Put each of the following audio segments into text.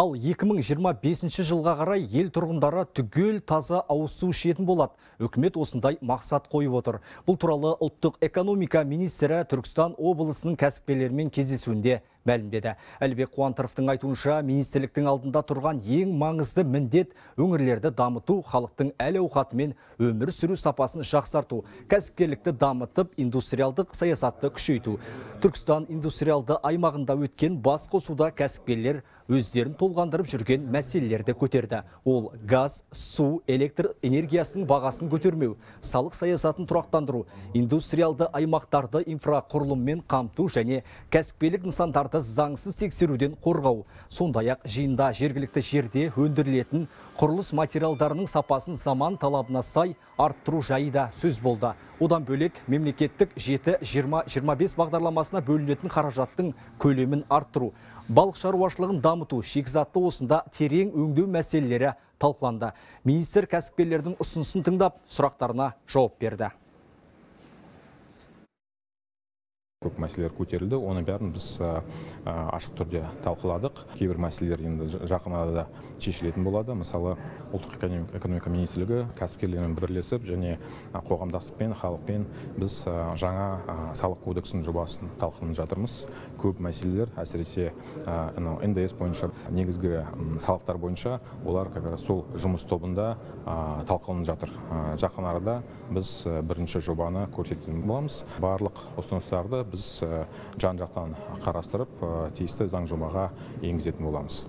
Ал 2025 жылға қарай ел тұрғындары түгел таза су ішетін болады. Үкімет осындай мақсат қойып отыр. Бұл туралы ұлттық экономика министрі Түркістан облысының кәсіпкерлерімен кездесуінде мәлімдеді. әлібек Қуантыровтың айтуынша, министрліктің алдында тұрған ең маңызды міндет өңірлерді дамыту, халықтың әл ауқатымен өмір сүру сапасын жақсарту, кәсіпкерлікті дамытып, индустриалдық саясатты күшейту. Түркістан индустриалды аймағында өткен бас қосуда кәсіпкерлер өздерін толғандырып жүрген мәселелерді көтерді. Ол газ, су, электр энергиясының бағасын көтермеу, салық саясатын тұрақтандыру, индустриалды аймақтарды инфрақұрылыммен қамту және кәсіпкерлік нысандарды заңсыз тексеруден қорғау сондай ақ жиында жергілікті жерде өндірілетін құрылыс материалдарының сапасын заман талабына сай арттыру жайы да сөз болды одан бөлек мемлекеттік жеті жиырма жиырма бес бағдарламасына бөлінетін қаражаттың көлемін арттыру балық шаруашылығын дамыту шикізатты осында терең өңдеу мәселелері талқыланды министр кәсіпкерлердің ұсынысын тыңдап сұрақтарына жауап берді көп мәселелер көтерілді оның бәрін біз ашық түрде талқыладық кейбір мәселелер енді жақын арада шешілетін болады мысалы ұлттық экономика министрлігі кәсіпкерлермен бірлесіп және қоғамдастықпен халықпен біз жаңа салық кодексінің жобасын талқыланып жатырмыз көп мәселелер әсіресе ндс бойынша негізгі салықтар бойынша олар как раз сол жұмыс тобында талқыланып жатыр жақын арада біз бірінші жобаны көрсететін боламыз барлық ұсыныстарды біз жан жақтан қарастырып тиісті заң жобаға енгізетін боламыз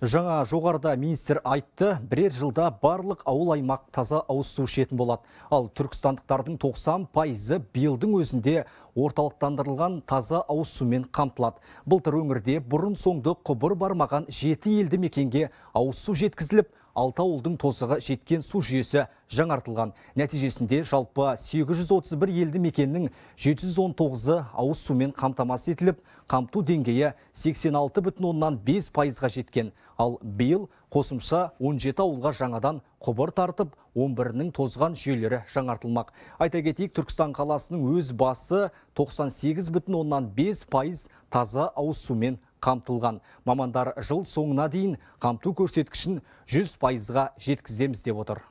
Жаңа жоғарда министр айтты, бірер жылда барлық ауыл аймақ таза ауыз су ішетін болады. Ал түркістандықтардың 90 пайызы биылдың өзінде орталықтандырылған таза ауыз сумен қамтылады. Былтыр өңірде бұрын соңды құбыр бармаған жеті елді мекенге ауыз су жеткізіліп, алты ауылдың тозығы жеткен су жүйесі жаңартылған. Нәтижесінде жалпы 831 елді мекеннің 719-ы ауыз сумен қамтамасыз етіліп, қамту деңгейі 86,5 пайызға жеткен. Ал биыл қосымша 17 ауылға жаңадан құбыр тартып, 11-нің тозған жүйелері жаңартылмақ. Айта кетейік, Түркістан қаласының өз басы оннан 98,5 пайыз таза ауыз сумен қамтылған. Мамандар жыл соңына дейін қамту көрсеткішін 100 пайызға жеткіземіз деп отыр.